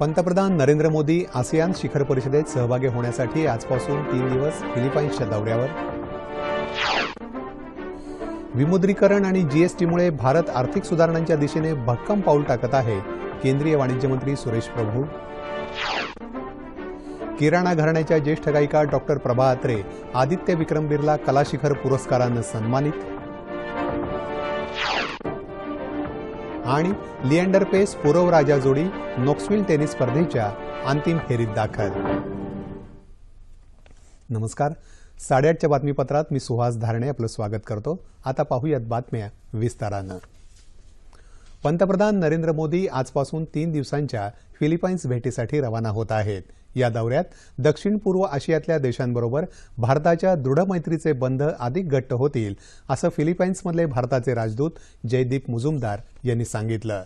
पंतप्रधान नरेंद्र मोदी आसियान शिखर परिषदेत सहभागी होण्यासाठी आजपासून तीन दिवस फिलिपाईन्सच्या दौऱ्यावर विमुद्रीकरण आणि जीएसटीमुळे भारत आर्थिक सुधारणांच्या दिशेने भक्कम पाऊल टाकत आहे केंद्रीय वाणिज्य मंत्री सुरेश प्रभू किराणा घराण्याच्या ज्येष्ठ गायिका डॉक्टर प्रभा अत्रे आदित्य विक्रम बिर्ला कला शिखर पुरस्कारानं सन्मानित आणि लिएंडर पेस पुरव राजा जोडी नोक्सविल टेनिस स्पर्धेच्या अंतिम फेरीत दाखल नमस्कार साडेआठच्या बातमीपत्रात मी सुहास धारणे आपलं स्वागत करतो आता पाहूयात बातम्या विस्तारानं पंतप्रधान नरेंद्र मोदी आजपासून तीन दिवसांच्या फिलिपाईन्स भेटीसाठी रवाना होत आहेत या दौऱ्यात दक्षिण पूर्व आशियातल्या देशांबरोबर भारताच्या दृढ मैत्रीचे बंध अधिक घट्ट होतील असं फिलिपाईन्समधले भारताचे राजदूत जयदीप मुजुमदार यांनी सांगितलं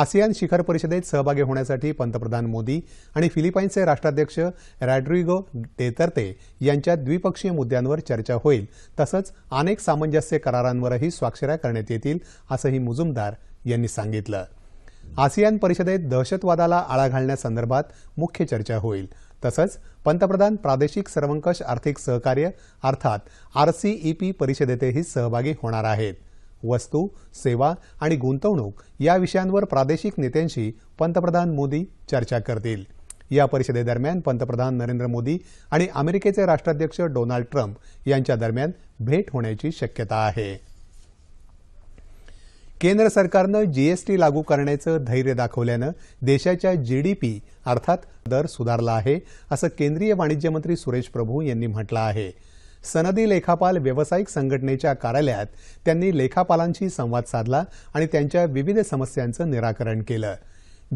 आसियान शिखर परिषदेत सहभागी होण्यासाठी पंतप्रधान मोदी आणि फिलिपाईन्सचे राष्ट्राध्यक्ष रॅड्रिगो डेतर्ते यांच्या द्विपक्षीय मुद्द्यांवर चर्चा होईल तसंच अनेक सामंजस्य करारांवरही स्वाक्षऱ्या करण्यात येतील असंही मुजुमदार यांनी सांगितलं आसियान परिषदेत दहशतवादाला आळा घालण्यासंदर्भात मुख्य चर्चा होईल तसंच पंतप्रधान प्रादेशिक सर्वंकष आर्थिक सहकार्य अर्थात आरसीईपी परिषदेतही सहभागी होणार आहेत वस्तू सेवा आणि गुंतवणूक या विषयांवर प्रादेशिक नेत्यांशी पंतप्रधान मोदी चर्चा करतील या परिषदेदरम्यान पंतप्रधान नरेंद्र मोदी आणि अमेरिकेचे राष्ट्राध्यक्ष डोनाल्ड ट्रम्प यांच्या दरम्यान भेट होण्याची शक्यता आहे केंद्र सरकारनं जीएसटी लागू करण्याचं धैर्य दाखवल्यानं देशाच्या जीडीपी अर्थात दर सुधारला आहे असं केंद्रीय वाणिज्य मंत्री सुरेश प्रभू यांनी म्हटलं आहे सनदी लेखापाल व्यावसायिक संघटनेच्या कार्यालयात त्यांनी लेखापालांशी संवाद साधला आणि त्यांच्या विविध समस्यांचं निराकरण केलं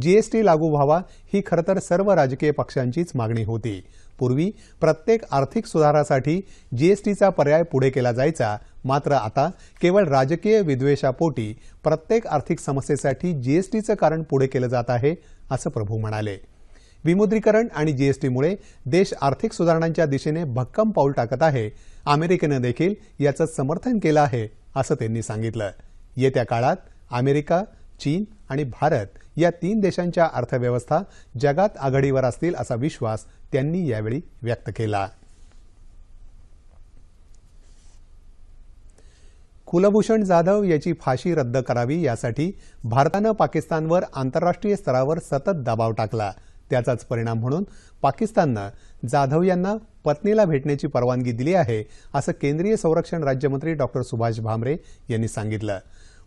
जीएसटी लागू व्हावा ही खरंतर सर्व राजकीय पक्षांचीच मागणी होती पूर्वी प्रत्येक आर्थिक सुधारासाठी जीएसटीचा पर्याय पुढे केला जायचा मात्र आता केवळ राजकीय विद्वेषापोटी प्रत्येक आर्थिक समस्येसाठी जीएसटीचं कारण पुढे केलं जात आहे असं प्रभू म्हणाले विमुद्रीकरण आणि जीएसटीमुळे देश आर्थिक सुधारणांच्या दिशेने भक्कम पाऊल टाकत आहे अमेरिकेनं देखील याचं समर्थन केलं आहे असं त्यांनी सांगितलं येत्या काळात अमेरिका चीन आणि भारत या तीन देशांच्या अर्थव्यवस्था जगात आघाडीवर असतील असा विश्वास त्यांनी यावेळी व्यक्त केला कुलभूषण जाधव याची फाशी रद्द करावी यासाठी भारतानं पाकिस्तानवर आंतरराष्ट्रीय स्तरावर सतत दबाव टाकला त्याचाच परिणाम म्हणून पाकिस्ताननं जाधव यांना पत्नीला भेटण्याची परवानगी दिली आहे असं केंद्रीय संरक्षण राज्यमंत्री डॉक्टर सुभाष भामरे यांनी सांगितलं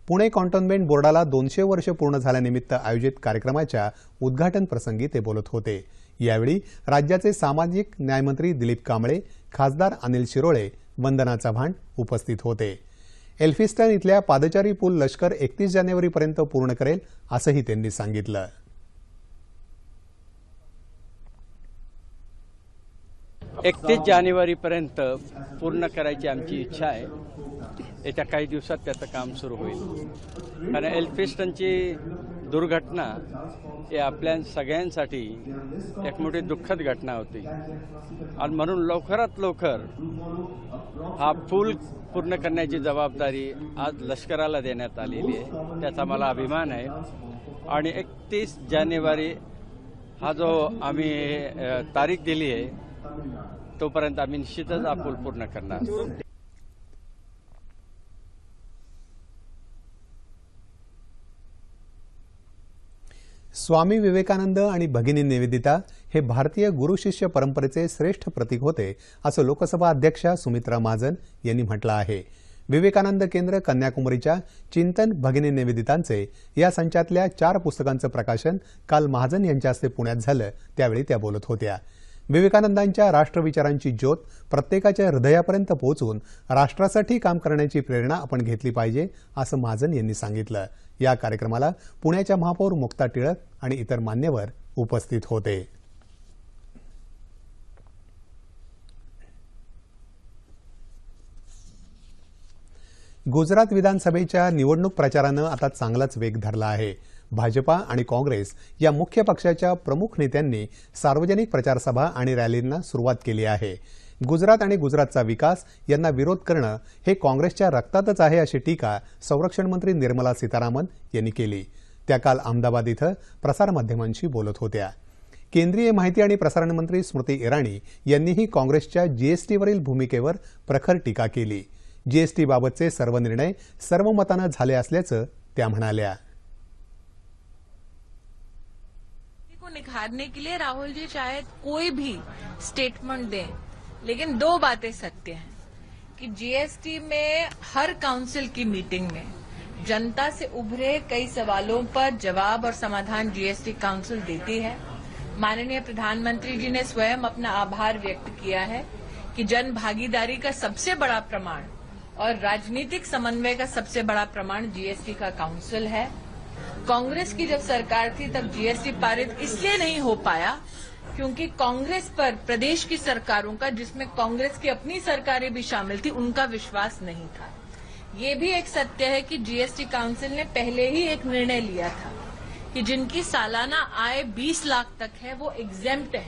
पुणे कॉन्टोनमेंट बोर्डाला दोनशे वर्ष पूर्ण झाल्यानिमित्त आयोजित कार्यक्रमाच्या उद्घाटन प्रसंगी ते बोलत होते यावेळी राज्याचे सामाजिक न्यायमंत्री दिलीप कांबळे खासदार अनिल शिरोळे वंदना चव्हाण उपस्थित होते एल्फिस्टन इथल्या पादचारी पूल लष्कर एकतीस जानेवारीपर्यंत पूर्ण करेल असंही त्यांनी सांगितलं एकतीस जानेवारीपर्यंत पूर्ण करायची आमची इच्छा आहे येत्या काही दिवसात त्याचं काम सुरू होईल कारण एल्फिस्टनची दुर्घटना ही आपल्या सगळ्यांसाठी एक मोठी दुःखद घटना होती आणि म्हणून लवकरात लवकर हा पूल पूर्ण करण्याची जबाबदारी आज लष्कराला देण्यात आलेली आहे त्याचा मला अभिमान आहे आणि एकतीस जानेवारी हा जो आम्ही तारीख दिली आहे तोपर्यंत आम्ही निश्चितच हा पूल पूर्ण करणार स्वामी विवेकानंद आणि भगिनी निवेदिता हे भारतीय गुरुशिष्य परंपरेचे श्रेष्ठ प्रतीक होते असं लोकसभा अध्यक्षा सुमित्रा महाजन यांनी म्हटलं आहे विवेकानंद केंद्र कन्याकुमारीच्या चिंतन भगिनी निवेदितांचे या संचातल्या चार पुस्तकांचं प्रकाशन काल महाजन यांच्या हस्ते पुण्यात झालं त्यावेळी त्या बोलत होत्या विवेकानंदांच्या राष्ट्रविचारांची ज्योत प्रत्येकाच्या हृदयापर्यंत पोहोचून राष्ट्रासाठी काम करण्याची प्रेरणा आपण घेतली पाहिजे असं महाजन यांनी सांगितलं या कार्यक्रमाला पुण्याच्या महापौर मुक्ता टिळक आणि इतर मान्यवर उपस्थित होते गुजरात विधानसभेच्या निवडणूक प्रचारानं आता चांगलाच वेग धरला आहे भाजपा आणि काँग्रेस या मुख्य पक्षाच्या प्रमुख नेत्यांनी सार्वजनिक प्रचारसभा आणि रॅलींना सुरुवात केली आहे गुजरात आणि गुजरातचा विकास यांना विरोध करणं हे काँग्रेसच्या रक्तातच आहे अशी टीका संरक्षण मंत्री निर्मला सीतारामन यांनी केली त्या काल अहमदाबाद इथं प्रसारमाध्यमांशी बोलत होत्या केंद्रीय माहिती आणि प्रसारण मंत्री स्मृती इराणी यांनीही काँग्रेसच्या जीएसटीवरील भूमिकेवर प्रखर टीका केली जीएसटीबाबतचे सर्व निर्णय मतानं झाले असल्याचं त्या म्हणाल्या निखारने के लिए राहुल जी चाहे कोई भी स्टेटमेंट दें लेकिन दो बातें सत्य हैं कि जीएसटी में हर काउंसिल की मीटिंग में जनता से उभरे कई सवालों पर जवाब और समाधान जीएसटी काउंसिल देती है माननीय प्रधानमंत्री जी ने स्वयं अपना आभार व्यक्त किया है कि जन भागीदारी का सबसे बड़ा प्रमाण और राजनीतिक समन्वय का सबसे बड़ा प्रमाण जीएसटी का काउंसिल है कांग्रेस की जब सरकार थी तब जीएसटी पारित इसलिए नहीं हो पाया क्योंकि कांग्रेस पर प्रदेश की सरकारों का जिसमें कांग्रेस की अपनी सरकारें भी शामिल थी उनका विश्वास नहीं था ये भी एक सत्य है कि जीएसटी काउंसिल ने पहले ही एक निर्णय लिया था कि जिनकी सालाना आय 20 लाख तक है वो एग्जेम्प्ट है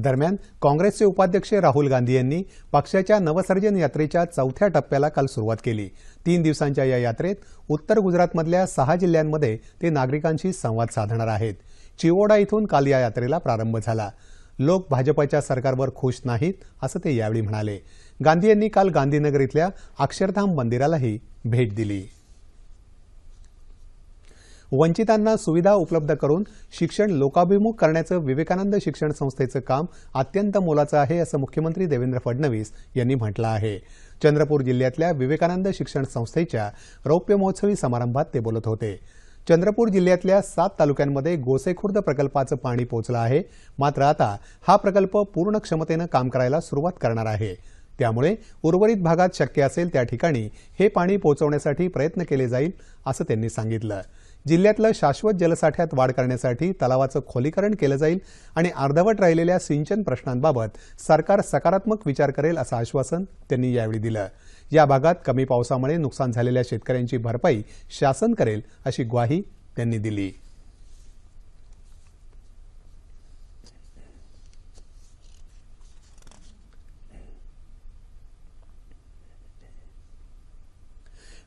दरम्यान काँग्रेसचे उपाध्यक्ष राहुल गांधी यांनी पक्षाच्या नवसर्जन यात्रेच्या चौथ्या टप्प्याला काल सुरुवात केली तीन दिवसांच्या या यात्रेत उत्तर गुजरातमधल्या सहा जिल्ह्यांमध्ये ते नागरिकांशी संवाद साधणार आहेत चिवोडा इथून काल या यात्रेला प्रारंभ झाला लोक भाजपाच्या सरकारवर खुश नाहीत असं ते यावेळी म्हणाले गांधी यांनी काल गांधीनगर इथल्या अक्षरधाम मंदिरालाही भेट दिली वंचितांना सुविधा उपलब्ध करून शिक्षण लोकाभिमुख करण्याचं विवेकानंद शिक्षण संस्थेचं काम अत्यंत मोलाचं आहे असं मुख्यमंत्री देवेंद्र फडणवीस यांनी म्हटलं आहे चंद्रपूर जिल्ह्यातल्या विवेकानंद शिक्षण संस्थेच्या रौप्य महोत्सवी समारंभात ते बोलत होते चंद्रपूर जिल्ह्यातल्या सात तालुक्यांमध्ये गोसेखुर्द प्रकल्पाचं पाणी पोचलं आहे मात्र आता हा प्रकल्प पूर्ण क्षमतेनं काम करायला सुरुवात करणार आहे त्यामुळे उर्वरित भागात शक्य असेल त्या ठिकाणी हे पाणी पोहोचवण्यासाठी प्रयत्न केले जाईल असं त्यांनी सांगितलं जिल्ह्यातलं शाश्वत जलसाठ्यात वाढ करण्यासाठी तलावाचं खोलीकरण केलं जाईल आणि अर्धवट राहिलेल्या सिंचन प्रश्नांबाबत सरकार सकारात्मक विचार करेल असं आश्वासन त्यांनी यावेळी दिलं या भागात कमी पावसामुळे नुकसान झालेल्या शेतकऱ्यांची भरपाई शासन करेल अशी ग्वाही त्यांनी दिली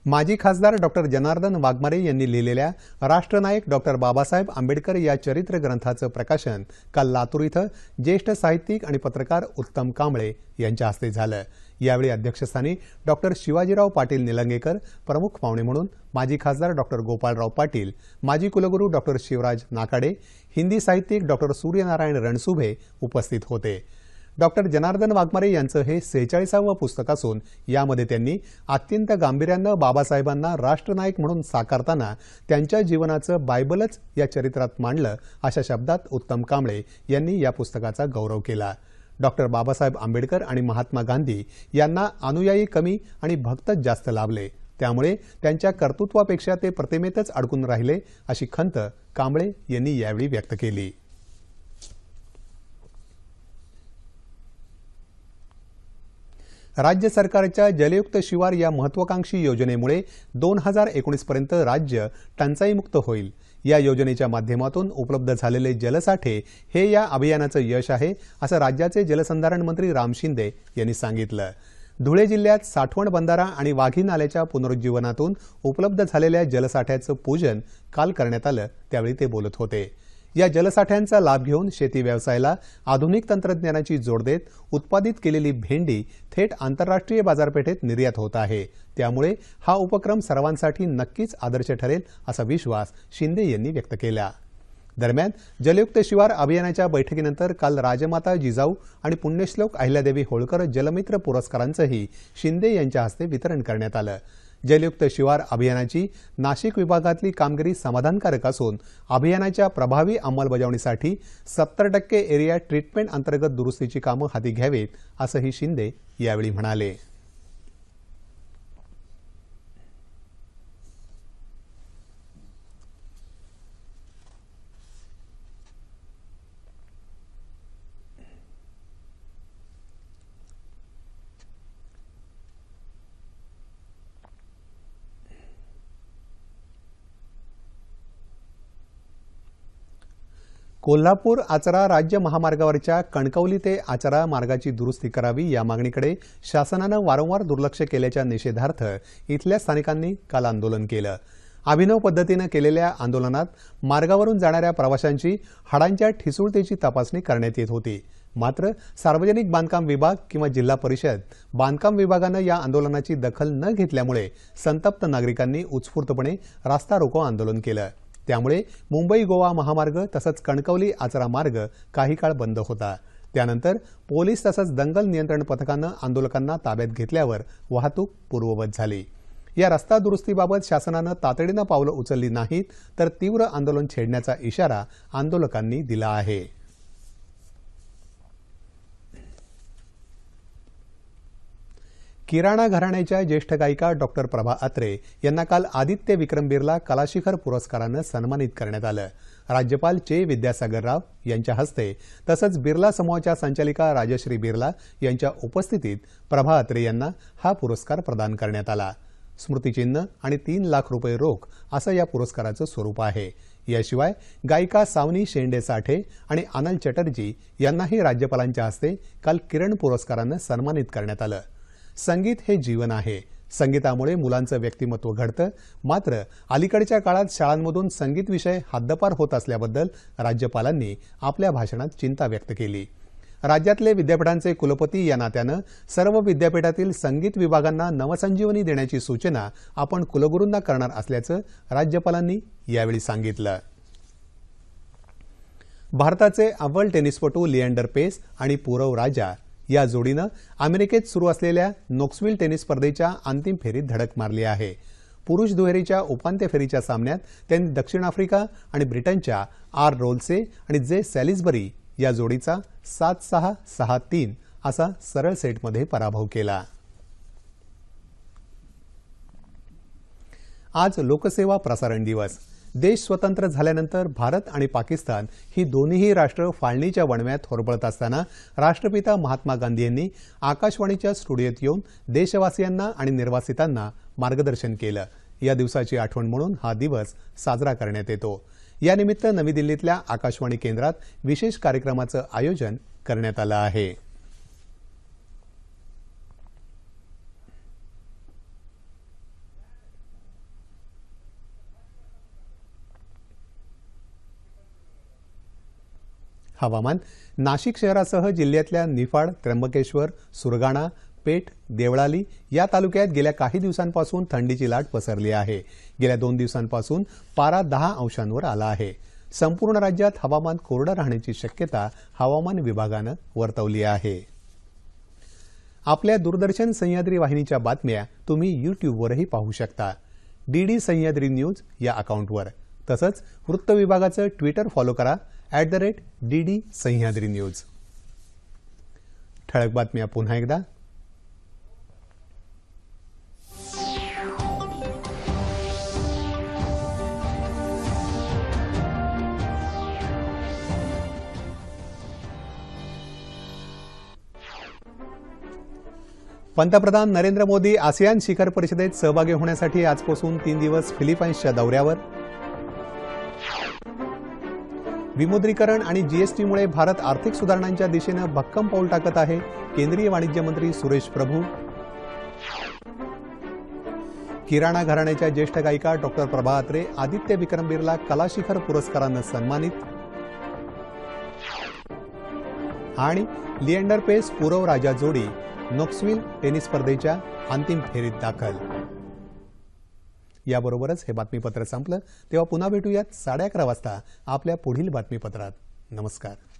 माजी खासदार डॉक्टर जनार्दन वाघमारे यांनी लिहिलेल्या राष्ट्रनायक डॉक्टर बाबासाहेब आंबेडकर या चरित्र ग्रंथाचं प्रकाशन काल लातूर इथं ज्येष्ठ साहित्यिक आणि पत्रकार उत्तम कांबळे यांच्या हस्ते झालं यावेळी अध्यक्षस्थानी डॉक्टर शिवाजीराव पाटील निलंगेकर प्रमुख पाहुणे म्हणून माजी खासदार डॉक्टर गोपाळराव पाटील माजी कुलगुरू डॉक्टर शिवराज नाकाडे हिंदी साहित्यिक डॉक्टर सूर्यनारायण रणसुभे उपस्थित होते डॉक्टर जनार्दन वाघमारे यांचं हे सेहेचाळीसावं पुस्तक असून यामध्ये त्यांनी अत्यंत गांभीर्यानं बाबासाहेबांना राष्ट्रनायक म्हणून साकारताना त्यांच्या जीवनाचं बायबलच या चरित्रात मांडलं अशा शब्दात उत्तम कांबळे यांनी या पुस्तकाचा गौरव केला डॉक्टर बाबासाहेब आंबेडकर आणि महात्मा गांधी यांना अनुयायी कमी आणि भक्तच जास्त लाभले त्यामुळे त्यांच्या कर्तृत्वापेक्षा ते प्रतिमेतच अडकून राहिले अशी खंत कांबळे यांनी यावेळी व्यक्त केली राज्य सरकारच्या जलयुक्त शिवार या महत्वाकांक्षी योजनेमुळे दोन हजार एकोणीसपर्यंत राज्य टंचाईमुक्त होईल या योजनेच्या माध्यमातून उपलब्ध झालेले जलसाठे हे या अभियानाचं यश आहे असं राज्याचे जलसंधारण मंत्री राम शिंदे यांनी सांगितलं धुळे जिल्ह्यात साठवण बंधारा आणि वाघी नाल्याच्या पुनरुज्जीवनातून उपलब्ध झालेल्या जलसाठ्याचं पूजन काल करण्यात आलं त्यावेळी ते बोलत होते या जलसाठ्यांचा लाभ घेऊन शेती व्यवसायाला आधुनिक तंत्रज्ञानाची जोड देत उत्पादित केलेली भेंडी थेट आंतरराष्ट्रीय बाजारपेठेत निर्यात होत आहे त्यामुळे हा उपक्रम सर्वांसाठी नक्कीच आदर्श ठरेल असा विश्वास शिंदे यांनी व्यक्त केला दरम्यान जलयुक्त शिवार अभियानाच्या बैठकीनंतर काल राजमाता जिजाऊ आणि पुण्यश्लोक अहिल्यादेवी होळकर जलमित्र पुरस्कारांचंही शिंदे यांच्या हस्ते वितरण करण्यात आलं जलयुक्त शिवार अभियानाची नाशिक विभागातली कामगिरी समाधानकारक असून अभियानाच्या प्रभावी अंमलबजावणीसाठी सत्तर टक्के एरिया ट्रीटमेंट अंतर्गत दुरुस्तीची कामं हाती घ्यावीत असंही शिंदे यावेळी म्हणाले कोल्हापूर आचरा राज्य महामार्गावरच्या कणकवली ते आचरा मार्गाची दुरुस्ती करावी या मागणीकडे शासनानं वारंवार दुर्लक्ष केल्याच्या निषेधार्थ इथल्या स्थानिकांनी काल आंदोलन केलं अभिनव पद्धतीनं केलेल्या आंदोलनात मार्गावरून जाणाऱ्या प्रवाशांची हाडांच्या ठिसूळतेची तपासणी करण्यात येत होती मात्र सार्वजनिक बांधकाम विभाग किंवा जिल्हा परिषद बांधकाम विभागानं या आंदोलनाची दखल न घेतल्यामुळे संतप्त नागरिकांनी उत्स्फूर्तपणे रास्ता रोको आंदोलन केलं त्यामुळे मुंबई गोवा महामार्ग तसंच कणकवली आचरा मार्ग काही काळ बंद होता त्यानंतर पोलीस तसंच दंगल नियंत्रण पथकानं आंदोलकांना ताब्यात घेतल्यावर वाहतूक पूर्ववत झाली या रस्ता दुरुस्तीबाबत शासनानं तातडीनं पावलं उचलली नाहीत तर तीव्र आंदोलन छेडण्याचा इशारा आंदोलकांनी दिला आहे किराणा घराण्याच्या ज्येष्ठ गायिका डॉक्टर प्रभा अत्रे यांना काल आदित्य विक्रम बिर्ला कलाशिखर पुरस्कारानं सन्मानित करण्यात आलं राज्यपाल चे विद्यासागर राव यांच्या हस्ते तसंच बिर्ला समूहाच्या संचालिका राजश्री बिर्ला यांच्या उपस्थितीत प्रभा अत्रे यांना हा पुरस्कार प्रदान करण्यात आला स्मृतिचिन्ह आणि तीन लाख रुपये रोख असं या पुरस्काराचं स्वरूप आहे याशिवाय गायिका सावनी शेंडे साठे आणि आनंद चटर्जी यांनाही राज्यपालांच्या हस्ते काल किरण पुरस्कारानं सन्मानित करण्यात आलं संगीत हे जीवन आहे संगीतामुळे मुलांचं व्यक्तिमत्व घडतं मात्र अलीकडच्या काळात शाळांमधून संगीत विषय हद्दपार होत असल्याबद्दल राज्यपालांनी आपल्या भाषणात चिंता व्यक्त केली राज्यातले विद्यापीठांचे कुलपती या नात्यानं सर्व विद्यापीठातील संगीत विभागांना नवसंजीवनी देण्याची सूचना आपण कुलगुरूंना करणार असल्याचं राज्यपालांनी यावेळी सांगितलं भारताचे अव्वल टेनिसपटू लिएंडर पेस आणि पूरव राजा या जोडीनं अमेरिकेत सुरू असलेल्या नोक्सविल टेनिस स्पर्धेच्या अंतिम फेरीत धडक मारली आहे पुरुष दुहेरीच्या उपांत्य फेरीच्या सामन्यात त्यांनी दक्षिण आफ्रिका आणि ब्रिटनच्या आर रोलसे आणि जे सॅलिसबरी या जोडीचा सात सहा सहा तीन असा सरळ सेटमध्ये पराभव केला आज लोकसेवा प्रसारण दिवस देश स्वतंत्र झाल्यानंतर भारत आणि पाकिस्तान ही दोन्हीही राष्ट्र फाळणीच्या वणव्यात होरबळत असताना राष्ट्रपिता महात्मा गांधी यांनी आकाशवाणीच्या स्टुडिओत येऊन देशवासियांना आणि निर्वासितांना मार्गदर्शन केलं या दिवसाची आठवण म्हणून हा दिवस साजरा करण्यात येतो यानिमित्त नवी दिल्लीतल्या आकाशवाणी केंद्रात विशेष कार्यक्रमाचं आयोजन करण्यात आलं आहे हवामान नाशिक शहरासह जिल्ह्यातल्या निफाड त्र्यंबकेश्वर सुरगाणा पेठ देवळाली या तालुक्यात गेल्या काही दिवसांपासून थंडीची लाट पसरली आहे गेल्या दोन दिवसांपासून पारा दहा अंशांवर आला आहे संपूर्ण राज्यात हवामान कोरडं राहण्याची शक्यता हवामान विभागानं वर्तवली आहे आपल्या दूरदर्शन सह्याद्री वाहिनीच्या बातम्या तुम्ही युट्यूबवरही पाहू शकता डीडी सह्याद्री न्यूज या अकाउंटवर तसंच वृत्त विभागाचं ट्विटर फॉलो करा at the rate D D Sahyadri news ठळक बातम्या पुन्हा एकदा पंतप्रधान नरेंद्र मोदी आसियान शिखर परिषदेत सहभागी होण्यासाठी आजपासून तीन दिवस फिलिपाईन्सच्या दौऱ्यावर विमुद्रीकरण आणि जीएसटीमुळे भारत आर्थिक सुधारणांच्या दिशेनं भक्कम पाऊल टाकत आहे केंद्रीय वाणिज्य मंत्री सुरेश प्रभू किराणा घराण्याच्या ज्येष्ठ गायिका डॉक्टर प्रभा अत्रे आदित्य विक्रम बिर्ला कलाशिखर पुरस्कारानं सन्मानित आणि लिएंडर पेस पुरव राजा जोडी नोक्सविल टेनिस स्पर्धेच्या अंतिम फेरीत दाखल याबरोबरच हे बातमीपत्र संपलं तेव्हा पुन्हा भेटूयात साडे अकरा वाजता आपल्या पुढील बातमीपत्रात नमस्कार